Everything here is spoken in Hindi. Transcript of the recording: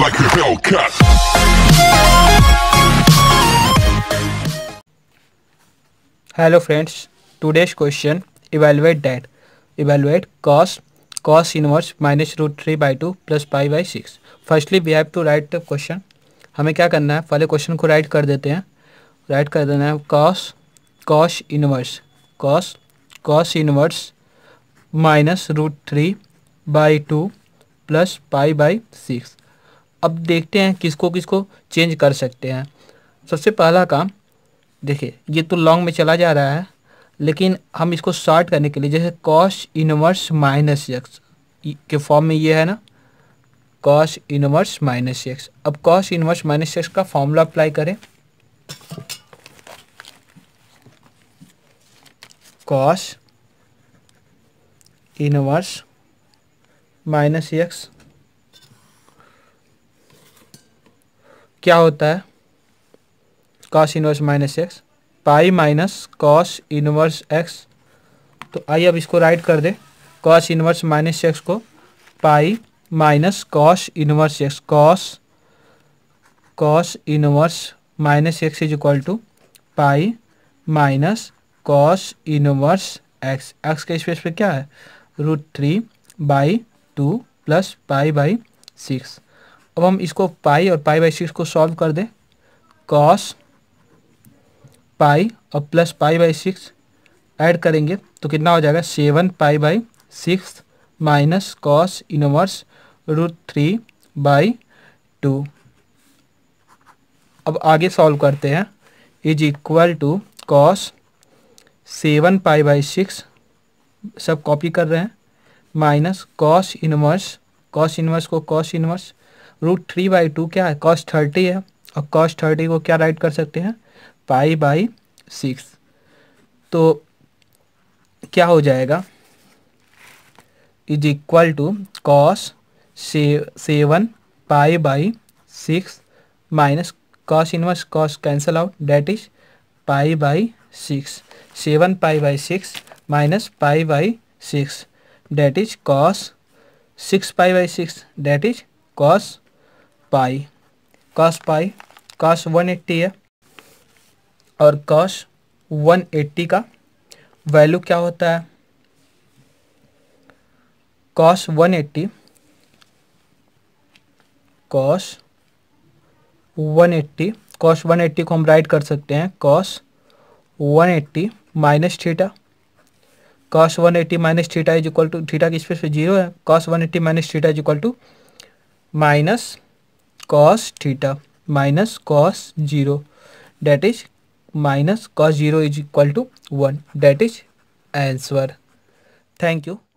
like a Hellcat. Hello friends, today's question evaluate that. Evaluate cos cos inverse minus root three by two plus pi by six Firstly, we have to write the question. हमें क्या करना है पहले क्वेश्चन को राइट कर देते हैं राइट कर देना है cos cos inverse cos cos inverse minus root three by two plus pi by six अब देखते हैं किसको किसको चेंज कर सकते हैं सबसे पहला काम देखिए ये तो लॉन्ग में चला जा रहा है लेकिन हम इसको शॉर्ट करने के लिए जैसे कॉस इनवर्स माइनस एक्स के फॉर्म में ये है ना कॉस इनवर्स माइनस एक्स अब कॉस इनवर्स माइनस एक्स का फॉर्मूला अप्लाई करें कॉस इनवर्स माइनस एक्स क्या होता है cos inverse minus x pi minus cos inverse x तो आइए अब इसको राइट कर दे कॉस इनवर्स माइनस एक्स को pi minus cos inverse x cos cos inverse minus x is equal to pi minus cos inverse x x के स्पेस पे क्या है root three by two plus pi by six अब हम इसको पाई और पाई बाई सिक्स को सॉल्व कर दें कॉस पाई और plus pi by six add करेंगे तो कितना हो जाएगा seven pi by six minus cos inverse root three by two अब आगे सॉल्व करते हैं is equal to cos seven pi by six सब कॉपी कर रहे हैं minus cos inverse cos inverse को cos inverse root three by two क्या है कॉस्ट थर्टी है और कॉस्ट थर्टी को क्या राइट कर सकते हैं पाई बाई सिक्स तो क्या हो जाएगा is equal to cos seven pi by six minus cos inverse cos cancel out that is pi by six seven pi by six minus pi by six that is cos six pi by six that is cos pi cos pi cos 180 है और कॉस 180 का वैल्यू क्या होता है cos 180 cos one eighty cos 180 को हम राइट कर सकते हैं cos 180 minus theta cos 180 eighty minus theta is equal to theta की स्पेस पे जीरो है cos 180 eighty minus theta is equal to minus cos theta minus cos 0 that is minus cos 0 is equal to 1 that is answer thank you